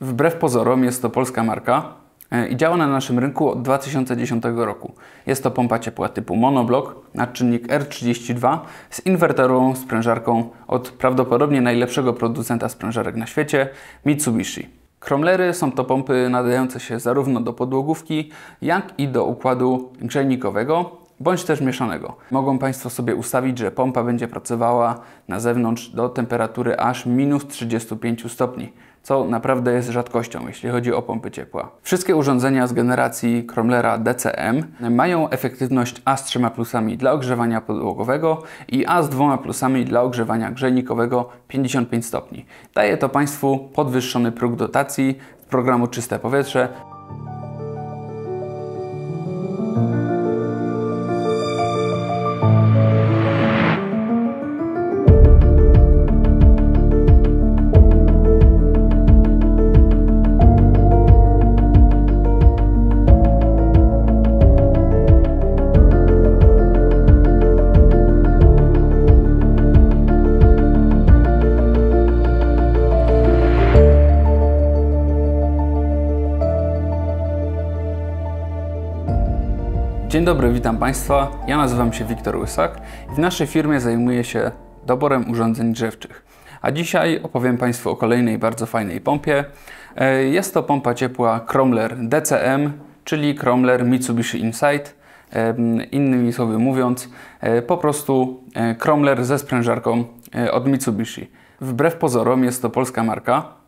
Wbrew pozorom jest to polska marka e, i działa na naszym rynku od 2010 roku. Jest to pompa ciepła typu monoblok, czynnik R32 z inwerterą, sprężarką od prawdopodobnie najlepszego producenta sprężarek na świecie, Mitsubishi. Kromlery są to pompy nadające się zarówno do podłogówki, jak i do układu grzejnikowego, bądź też mieszanego. Mogą Państwo sobie ustawić, że pompa będzie pracowała na zewnątrz do temperatury aż minus 35 stopni co naprawdę jest rzadkością, jeśli chodzi o pompy ciepła. Wszystkie urządzenia z generacji Kromlera DCM mają efektywność A z trzema plusami dla ogrzewania podłogowego i A z dwoma plusami dla ogrzewania grzejnikowego 55 stopni. Daje to Państwu podwyższony próg dotacji z programu Czyste Powietrze Dzień dobry, witam Państwa. Ja nazywam się Wiktor Łysak i w naszej firmie zajmuję się doborem urządzeń drzewczych. A dzisiaj opowiem Państwu o kolejnej bardzo fajnej pompie. E, jest to pompa ciepła Kromler DCM, czyli Kromler Mitsubishi Insight. Innymi słowy mówiąc, e, po prostu Kromler e, ze sprężarką od Mitsubishi. Wbrew pozorom jest to polska marka,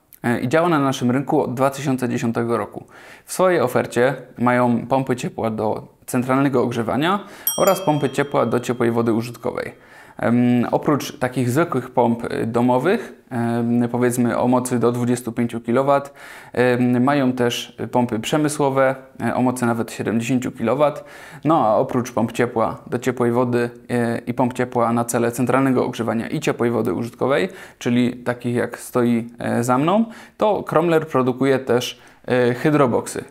i działa na naszym rynku od 2010 roku. W swojej ofercie mają pompy ciepła do centralnego ogrzewania oraz pompy ciepła do ciepłej wody użytkowej. Oprócz takich zwykłych pomp y, domowych, powiedzmy o mocy do 25 kW, mają też pompy przemysłowe e, o mocy nawet 70 kW. No a oprócz pomp ciepła do ciepłej wody e, i pomp ciepła na cele centralnego ogrzewania i ciepłej wody użytkowej, czyli takich jak stoi e, za mną, to Kromler produkuje też hydroboksy,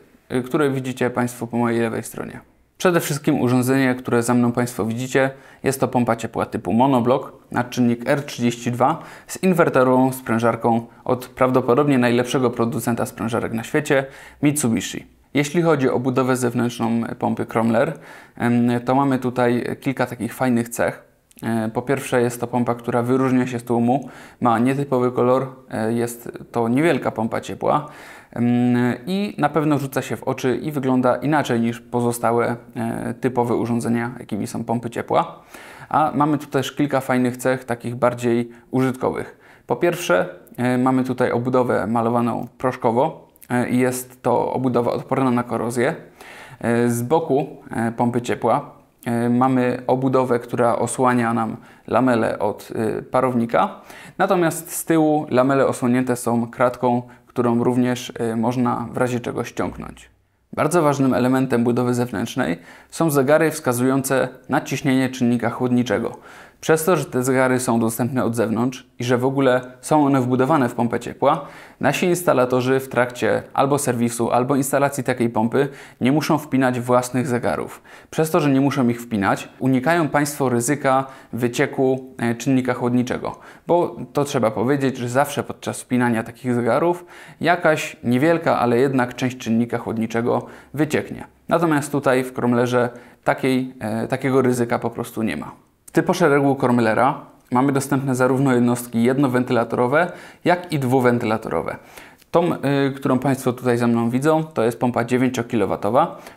które widzicie Państwo po mojej lewej stronie. Przede wszystkim urządzenie, które za mną Państwo widzicie, jest to pompa ciepła typu monoblok, czynnik R32 z inwerterową sprężarką od prawdopodobnie najlepszego producenta sprężarek na świecie, Mitsubishi. Jeśli chodzi o budowę zewnętrzną pompy Kromler, to mamy tutaj kilka takich fajnych cech. E, po pierwsze jest to pompa, która wyróżnia się z tłumu, ma nietypowy kolor, e, jest to niewielka pompa ciepła, i na pewno rzuca się w oczy i wygląda inaczej niż pozostałe e, typowe urządzenia, jakimi są pompy ciepła. A mamy tu też kilka fajnych cech, takich bardziej użytkowych. Po pierwsze, e, mamy tutaj obudowę malowaną proszkowo e, i jest to obudowa odporna na korozję. Z boku pompy ciepła E, mamy obudowę, która osłania nam lamelę od e, parownika, natomiast z tyłu lamele osłonięte są kratką, którą również e, można w razie czego ściągnąć. Bardzo ważnym elementem budowy zewnętrznej są zegary wskazujące ciśnienie czynnika chłodniczego. Przez to, że te zegary są dostępne od zewnątrz i że w ogóle są one wbudowane w pompę ciepła, nasi instalatorzy w trakcie albo serwisu, albo instalacji takiej pompy nie muszą wpinać własnych zegarów. Przez to, że nie muszą ich wpinać, unikają Państwo ryzyka wycieku e, czynnika chłodniczego, bo to trzeba powiedzieć, że zawsze podczas wpinania takich zegarów jakaś niewielka, ale jednak część czynnika chłodniczego wycieknie. Natomiast tutaj w Kromlerze takiej, e, takiego ryzyka po prostu nie ma. W szeregu Kormelera mamy dostępne zarówno jednostki jednowentylatorowe, jak i dwuwentylatorowe. Tą, y, którą Państwo tutaj ze mną widzą, to jest pompa 9 kW.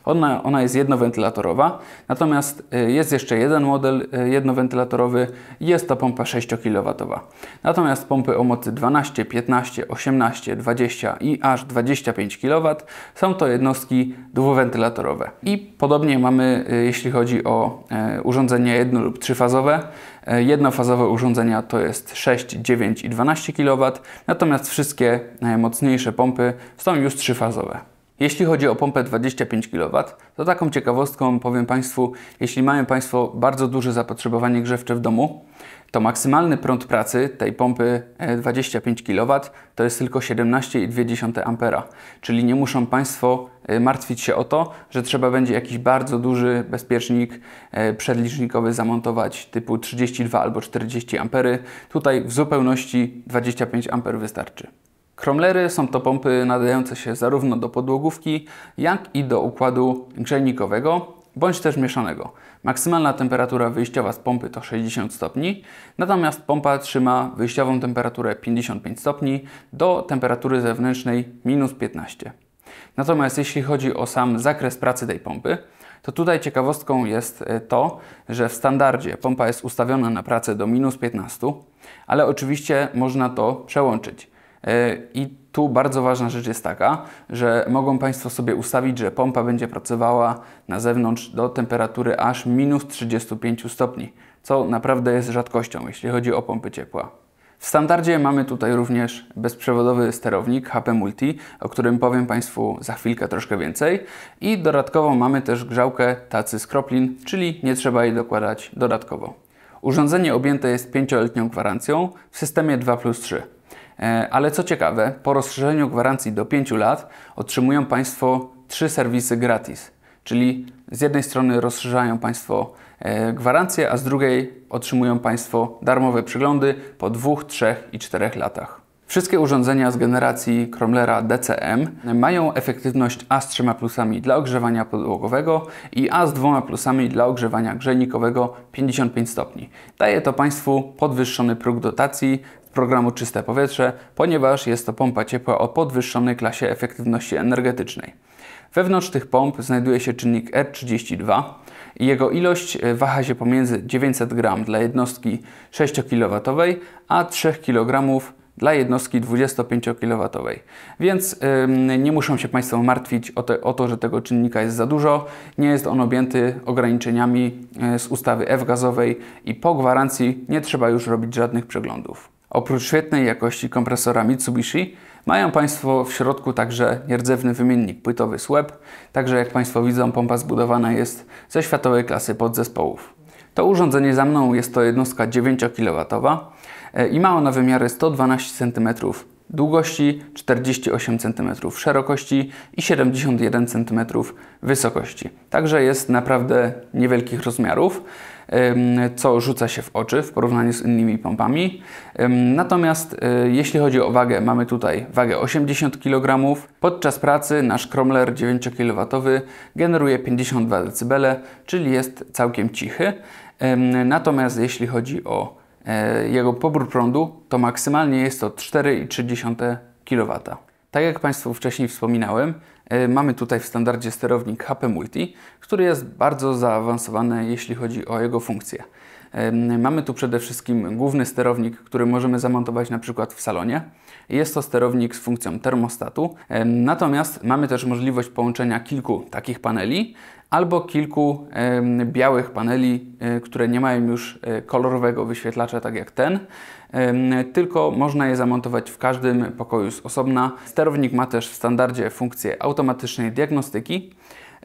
Ona, ona jest jednowentylatorowa, natomiast y, jest jeszcze jeden model y, jednowentylatorowy jest to pompa 6 kW. Natomiast pompy o mocy 12, 15, 18, 20 i aż 25 kW są to jednostki dwuwentylatorowe. I podobnie mamy, y, jeśli chodzi o y, urządzenia jedno- lub trzyfazowe, E, jednofazowe urządzenia to jest 6, 9 i 12 kW, natomiast wszystkie e, mocniejsze pompy są już trzyfazowe. Jeśli chodzi o pompę 25 kW, to taką ciekawostką powiem Państwu, jeśli mają Państwo bardzo duże zapotrzebowanie grzewcze w domu, to maksymalny prąd pracy tej pompy 25 e, kW to jest tylko 17,2 A. Czyli nie muszą Państwo e, martwić się o to, że trzeba będzie jakiś bardzo duży bezpiecznik e, przedlicznikowy zamontować typu 32 albo 40 A. Tutaj w zupełności 25 A wystarczy. Kromlery są to pompy nadające się zarówno do podłogówki, jak i do układu grzejnikowego bądź też mieszanego. Maksymalna temperatura wyjściowa z pompy to 60 stopni, natomiast pompa trzyma wyjściową temperaturę 55 stopni do temperatury zewnętrznej minus 15. Natomiast jeśli chodzi o sam zakres pracy tej pompy, to tutaj ciekawostką jest e, to, że w standardzie pompa jest ustawiona na pracę do minus 15, ale oczywiście można to przełączyć. E, I tu bardzo ważna rzecz jest taka, że mogą Państwo sobie ustawić, że pompa będzie pracowała na zewnątrz do temperatury aż minus 35 stopni, co naprawdę jest rzadkością, jeśli chodzi o pompy ciepła. W standardzie mamy tutaj również bezprzewodowy sterownik HP Multi, o którym powiem Państwu za chwilkę troszkę więcej. I dodatkowo mamy też grzałkę tacy z kroplin, czyli nie trzeba jej dokładać dodatkowo. Urządzenie objęte jest 5-letnią gwarancją w systemie 2 plus 3. E, ale co ciekawe, po rozszerzeniu gwarancji do 5 lat otrzymują Państwo 3 serwisy gratis. Czyli z jednej strony rozszerzają Państwo e, gwarancję, a z drugiej otrzymują Państwo darmowe przyglądy po 2, 3 i 4 latach. Wszystkie urządzenia z generacji Kromlera DCM mają efektywność A z 3 plusami dla ogrzewania podłogowego i A z 2 plusami dla ogrzewania grzejnikowego 55 stopni. Daje to Państwu podwyższony próg dotacji programu Czyste Powietrze, ponieważ jest to pompa ciepła o podwyższonej klasie efektywności energetycznej. Wewnątrz tych pomp znajduje się czynnik R32 i jego ilość e, waha się pomiędzy 900 g dla jednostki 6 kW a 3 kg dla jednostki 25 kW. Więc yy, nie muszą się Państwo martwić o, te, o, to, że tego czynnika jest za dużo. Nie jest on objęty ograniczeniami e, z ustawy F gazowej i po gwarancji nie trzeba już robić żadnych przeglądów. Oprócz świetnej jakości kompresora Mitsubishi, mają Państwo w środku także nierdzewny wymiennik płytowy SWEB, także jak Państwo widzą pompa zbudowana jest ze światowej klasy podzespołów. To urządzenie za mną jest to jednostka 9 kW e, i ma ona wymiary 112 cm długości, 48 cm szerokości i 71 cm wysokości. Także jest naprawdę niewielkich rozmiarów, co rzuca się w oczy w porównaniu z innymi pompami. Natomiast e, jeśli chodzi o wagę, mamy tutaj wagę 80 kg. Podczas pracy nasz Kromler 9 kW generuje 52 dB, czyli jest całkiem cichy. Natomiast jeśli chodzi o E, jego pobór prądu to maksymalnie jest to 4,3 kW. Tak jak Państwu wcześniej wspominałem, e, mamy tutaj w standardzie sterownik HP Multi, który jest bardzo zaawansowany jeśli chodzi o jego funkcje. Mamy tu przede wszystkim główny sterownik, który możemy zamontować na przykład w salonie. Jest to sterownik z funkcją termostatu. Natomiast mamy też możliwość połączenia kilku takich paneli albo kilku białych paneli, e, które nie mają już e, kolorowego wyświetlacza, tak jak ten, tylko można je zamontować w każdym pokoju z osobna. Sterownik ma też w standardzie funkcję automatycznej diagnostyki.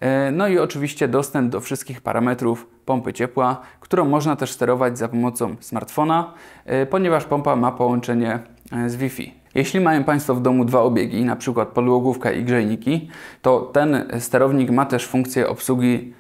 E, no i oczywiście dostęp do wszystkich parametrów pompy ciepła, którą można też sterować za pomocą smartfona, e, ponieważ pompa ma połączenie e, z Wi-Fi. Jeśli mają Państwo w domu dwa obiegi, na przykład podłogówka i grzejniki, to ten sterownik ma też funkcję obsługi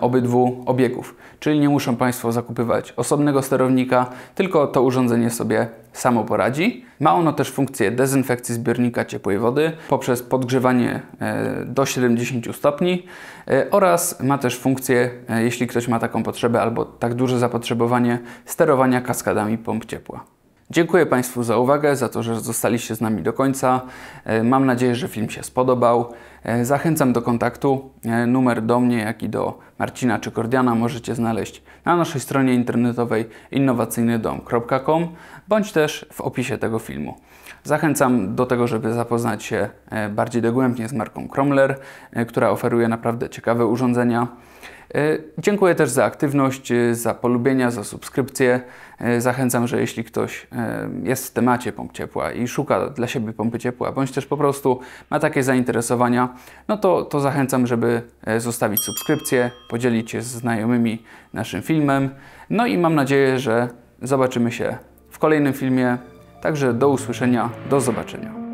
obydwu obiegów. Czyli nie muszą Państwo zakupywać osobnego sterownika, tylko to urządzenie sobie samo poradzi. Ma ono też funkcję dezynfekcji zbiornika ciepłej wody poprzez podgrzewanie e, do 70 stopni e, oraz ma też funkcję, e, jeśli ktoś ma taką potrzebę albo tak duże zapotrzebowanie, sterowania kaskadami pomp ciepła. Dziękuję Państwu za uwagę, za to, że zostaliście z nami do końca. E, mam nadzieję, że film się spodobał. E, zachęcam do kontaktu. E, numer do mnie, jak i do Marcina czy Kordiana możecie znaleźć na naszej stronie internetowej innowacyjnydom.com bądź też w opisie tego filmu. Zachęcam do tego, żeby zapoznać się bardziej dogłębnie z marką Kromler, która oferuje naprawdę ciekawe urządzenia. E, dziękuję też za aktywność, e, za polubienia, za subskrypcję. E, zachęcam, że jeśli ktoś jest w temacie pomp ciepła i szuka dla siebie pompy ciepła, bądź też po prostu ma takie zainteresowania, no to, to zachęcam, żeby zostawić subskrypcję, podzielić się z znajomymi naszym filmem. No i mam nadzieję, że zobaczymy się w kolejnym filmie. Także do usłyszenia, do zobaczenia.